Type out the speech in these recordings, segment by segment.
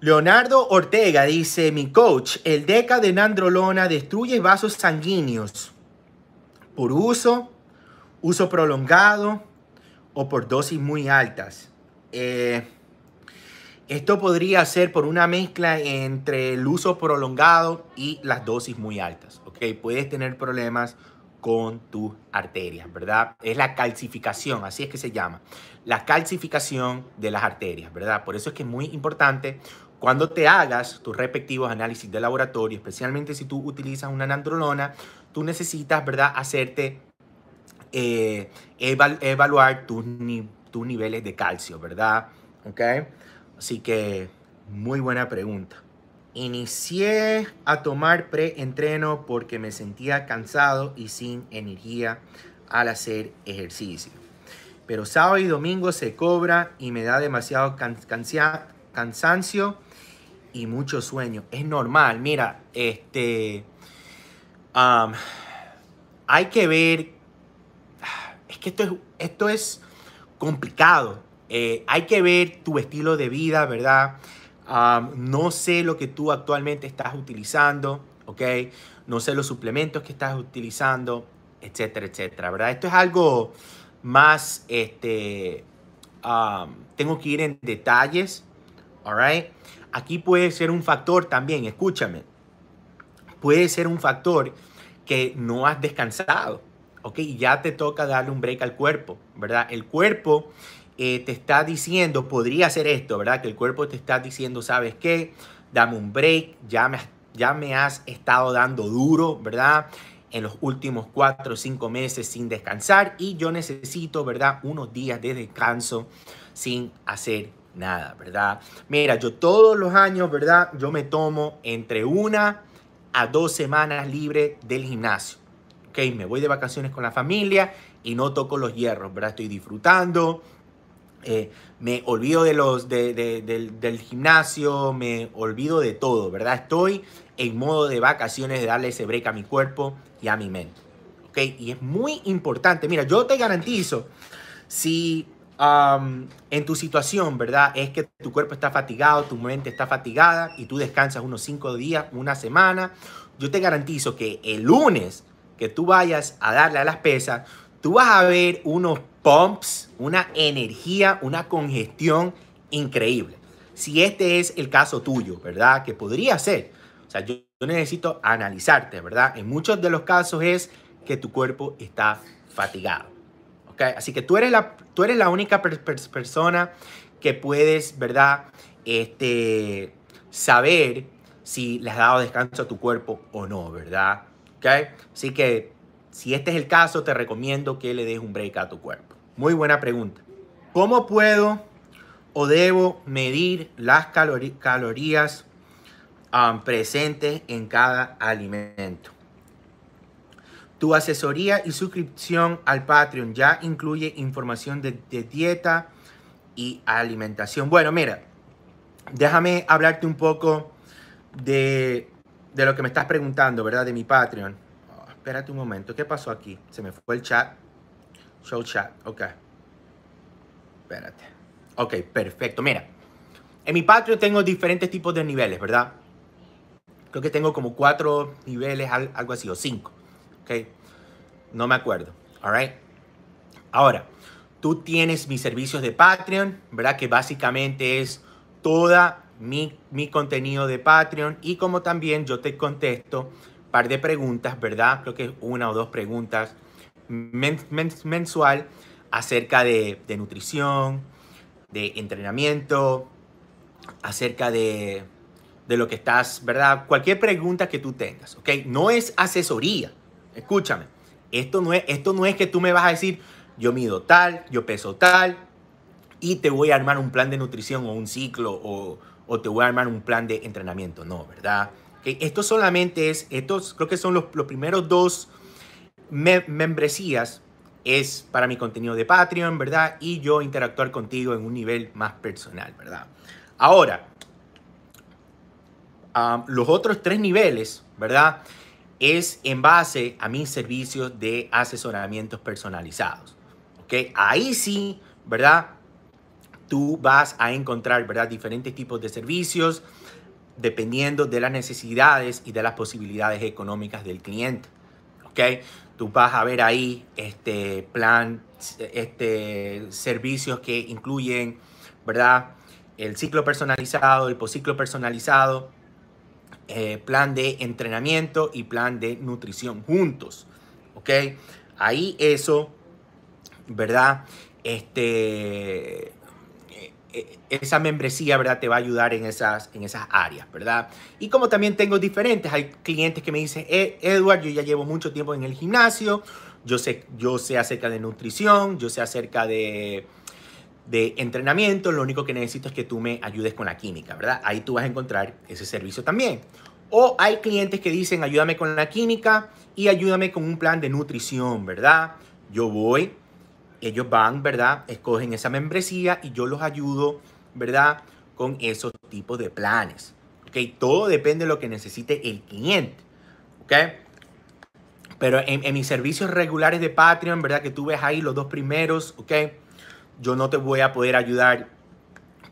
Leonardo Ortega dice, mi coach, el DECA de nandrolona destruye vasos sanguíneos por uso, uso prolongado o por dosis muy altas. Eh, esto podría ser por una mezcla entre el uso prolongado y las dosis muy altas. okay Puedes tener problemas con tus arterias, ¿verdad? Es la calcificación, así es que se llama. La calcificación de las arterias, ¿verdad? Por eso es que es muy importante cuando te hagas tus respectivos análisis de laboratorio, especialmente si tú utilizas una nandrolona, tú necesitas, ¿verdad?, hacerte eh, evaluar tus, niveles de calcio, ¿verdad? ¿Ok? Así que, muy buena pregunta. Inicié a tomar pre-entreno porque me sentía cansado y sin energía al hacer ejercicio. Pero sábado y domingo se cobra y me da demasiado cansancio y mucho sueño. Es normal, mira, este... hay que ver... Es que esto es, esto es complicado. Eh, hay que ver tu estilo de vida, ¿verdad? no sé lo que tú actualmente estás utilizando, ¿ok? No sé los suplementos que estás utilizando, etcétera, etcétera, ¿verdad? Esto es algo más, este, tengo que ir en detalles, alright aquí puede ser un factor también, escúchame, puede ser un factor que no has descansado, ¿ok? Ya te toca darle un break al cuerpo, ¿verdad? El cuerpo eh, te está diciendo, podría ser esto, ¿verdad? Que el cuerpo te está diciendo, ¿sabes qué? Dame un break, ya me, ya me has estado dando duro, ¿verdad? En los últimos cuatro o cinco meses sin descansar y yo necesito, ¿verdad? Unos días de descanso sin hacer nada, ¿verdad? Mira, yo todos los años, ¿verdad? Yo me tomo entre una a dos semanas libre del gimnasio. Ok, me voy de vacaciones con la familia y no toco los hierros, ¿verdad? Estoy disfrutando. Eh, me olvido de los de, del, del gimnasio, me olvido de todo, ¿verdad? Estoy en modo de vacaciones de darle ese break a mi cuerpo y a mi mente. ¿Ok? Y es muy importante. Mira, yo te garantizo, si en tu situación, ¿verdad? Es que tu cuerpo está fatigado, tu mente está fatigada y tú descansas unos cinco días, una semana. Yo te garantizo que el lunes que tú vayas a darle a las pesas, tú vas a ver unos pumps, una energía, una congestión increíble. Si este es el caso tuyo, ¿verdad? Que podría ser. O sea, yo necesito analizarte, ¿verdad? En muchos de los casos es que tu cuerpo está fatigado. Así que tú eres la, tú eres la única persona que puedes, ¿verdad? Este, saber si le has dado descanso a tu cuerpo o no, ¿verdad? Así que si este es el caso, te recomiendo que le des un break a tu cuerpo. Muy buena pregunta. ¿Cómo puedo o debo medir las calorías um, presentes en cada alimento? Tu asesoría y suscripción al Patreon ya incluye información de, dieta y alimentación. Bueno, mira, déjame hablarte un poco de, lo que me estás preguntando, ¿verdad? De mi Patreon. Oh, espérate un momento, ¿qué pasó aquí? Se me fue el chat. Show chat, ok. Espérate. Ok, perfecto. Mira, en mi Patreon tengo diferentes tipos de niveles, ¿verdad? Creo que tengo como cuatro niveles, algo así, o cinco. ¿ok? No me acuerdo, all Ahora, tú tienes mis servicios de Patreon, ¿verdad? Que básicamente es toda mi, mi contenido de Patreon y como también yo te contesto un par de preguntas, ¿verdad? Creo que es una o dos preguntas mensual acerca de, nutrición, de entrenamiento, acerca de, de lo que estás, ¿verdad? Cualquier pregunta que tú tengas, ¿ok? No es asesoría, escúchame, esto no, es, esto no es que tú me vas a decir, yo mido tal, yo peso tal, y te voy a armar un plan de nutrición o un ciclo o, te voy a armar un plan de entrenamiento. No, ¿verdad? esto solamente es, estos creo que son los, los primeros dos membresías es para mi contenido de Patreon, ¿verdad? Y yo interactuar contigo en un nivel más personal, ¿verdad? Ahora, ah, los otros tres niveles, ¿verdad? es en base a mis servicios de asesoramientos personalizados. ¿Ok? Ahí sí, ¿verdad? Tú vas a encontrar, ¿verdad? Diferentes tipos de servicios dependiendo de las necesidades y de las posibilidades económicas del cliente. ¿Ok? Tú vas a ver ahí este plan, este servicios que incluyen, ¿verdad? El ciclo personalizado, el posciclo personalizado, eh, plan de entrenamiento y plan de nutrición juntos. ¿Ok? Ahí eso, ¿verdad? Este, eh, eh, esa membresía, ¿verdad? Te va a ayudar en esas, en esas áreas, ¿verdad? Y como también tengo diferentes, hay clientes que me dicen, Edward, yo ya llevo mucho tiempo en el gimnasio, yo sé, yo sé acerca de nutrición, yo sé acerca de de entrenamiento, lo único que necesito es que tú me ayudes con la química, ¿verdad? Ahí tú vas a encontrar ese servicio también. O hay clientes que dicen, ayúdame con la química y ayúdame con un plan de nutrición, ¿verdad? Yo voy, ellos van, ¿verdad? Escogen esa membresía y yo los ayudo, ¿verdad? Con esos tipos de planes. ¿Ok? Todo depende de lo que necesite el cliente. ¿Ok? Pero en, mis servicios regulares de Patreon, ¿verdad? Que tú ves ahí los dos primeros, ¿ok? yo no te voy a poder ayudar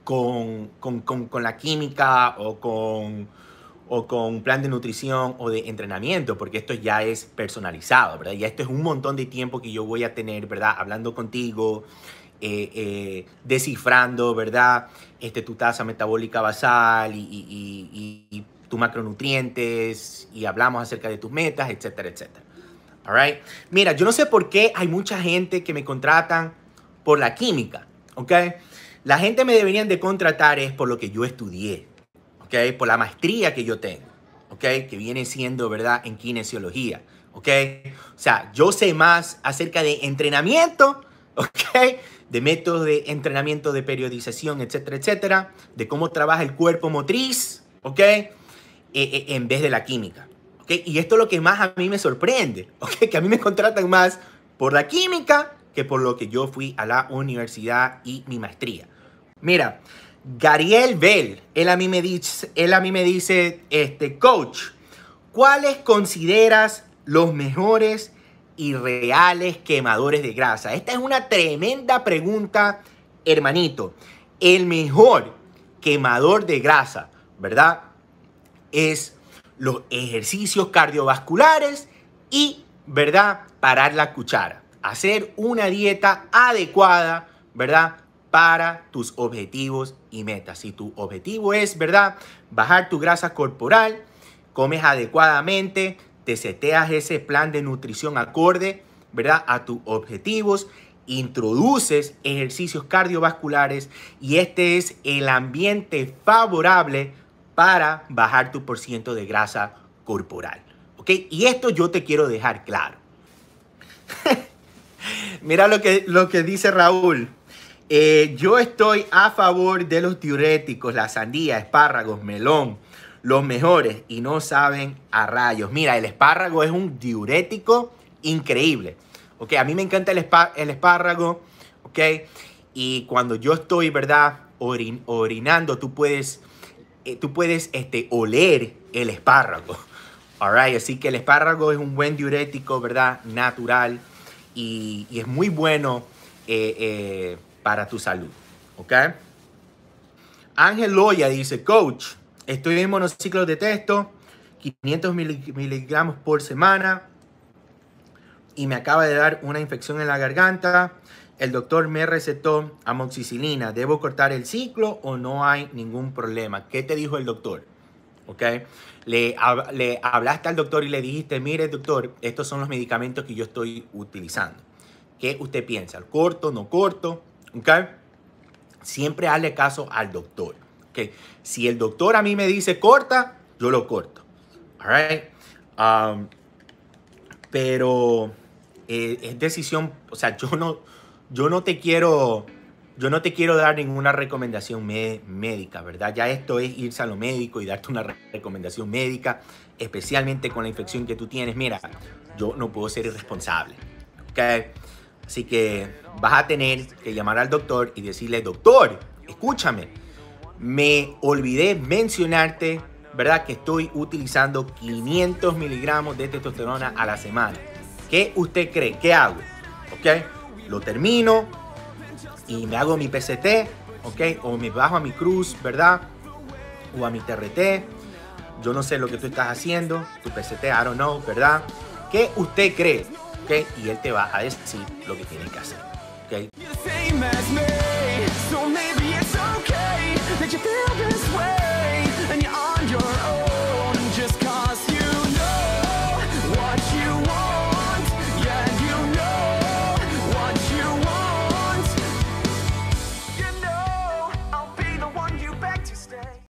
con, la química o con, o con un plan de nutrición o de entrenamiento, porque esto ya es personalizado, ¿verdad? Ya esto es un montón de tiempo que yo voy a tener, ¿verdad? Hablando contigo, eh, eh, descifrando, ¿verdad? Este, tu tasa metabólica basal y, y, tus macronutrientes, y hablamos acerca de tus metas, etcétera, etcétera. All Mira, yo no sé por qué hay mucha gente que me contratan por la química, ¿ok? La gente me deberían de contratar es por lo que yo estudié, ¿ok? Por la maestría que yo tengo, ¿ok? Que viene siendo, ¿verdad? En kinesiología, ¿ok? O sea, yo sé más acerca de entrenamiento, ¿ok? De métodos de entrenamiento, de periodización, etcétera, etcétera, de cómo trabaja el cuerpo motriz, ¿ok? Eh, eh, en vez de la química, ¿ok? Y esto es lo que más a mí me sorprende, ¿ok? Que a mí me contratan más por la química que por lo que yo fui a la universidad y mi maestría. Mira, Gariel Bell, él a mí me dice, él a mí me dice este, coach, ¿cuáles consideras los mejores y reales quemadores de grasa? Esta es una tremenda pregunta, hermanito. El mejor quemador de grasa, ¿verdad? Es los ejercicios cardiovasculares y, ¿verdad? Parar la cuchara hacer una dieta adecuada, ¿verdad? Para tus objetivos y metas. Si tu objetivo es, ¿verdad? Bajar tu grasa corporal, comes adecuadamente, te seteas ese plan de nutrición acorde, ¿verdad? A tus objetivos, introduces ejercicios cardiovasculares y este es el ambiente favorable para bajar tu porciento de grasa corporal. ¿Ok? Y esto yo te quiero dejar claro. Mira lo que, lo que dice Raúl. Eh, yo estoy a favor de los diuréticos, la sandía, espárragos, melón, los mejores y no saben a rayos. Mira, el espárrago es un diurético increíble. a mí me encanta el, el espárrago. Ok, y cuando yo estoy, ¿verdad? Orin orinando, tú puedes, eh, tú puedes este, oler el espárrago. así que el espárrago es un buen diurético, ¿verdad? Natural y, es muy bueno eh, eh, para tu salud. ¿Ok? Ángel Loya dice, coach, estoy en monociclos de texto, 500 miligramos por semana y me acaba de dar una infección en la garganta. El doctor me recetó amoxicilina. ¿Debo cortar el ciclo o no hay ningún problema? ¿Qué te dijo el doctor? ¿ok? Le, hablaste al doctor y le dijiste, mire doctor, estos son los medicamentos que yo estoy utilizando. ¿Qué usted piensa? corto, no corto? ¿Ok? Siempre hazle caso al doctor. ¿Ok? Si el doctor a mí me dice corta, yo lo corto. All right? Um, pero eh, es decisión, o sea, yo no, yo no te quiero yo no te quiero dar ninguna recomendación médica, ¿verdad? Ya esto es irse a lo médico y darte una recomendación médica, especialmente con la infección que tú tienes. Mira, yo no puedo ser irresponsable, ¿ok? Así que vas a tener que llamar al doctor y decirle, doctor, escúchame, me olvidé mencionarte, ¿verdad? Que estoy utilizando 500 miligramos de testosterona a la semana. ¿Qué usted cree? ¿Qué hago? ¿Ok? Lo termino, y me hago mi PCT, ¿ok? O me bajo a mi cruz, ¿verdad? O a mi TRT. Yo no sé lo que tú estás haciendo, tu PCT, I don't know, ¿verdad? que usted cree? ¿Ok? Y él te va a decir lo que tiene que hacer, ¿ok?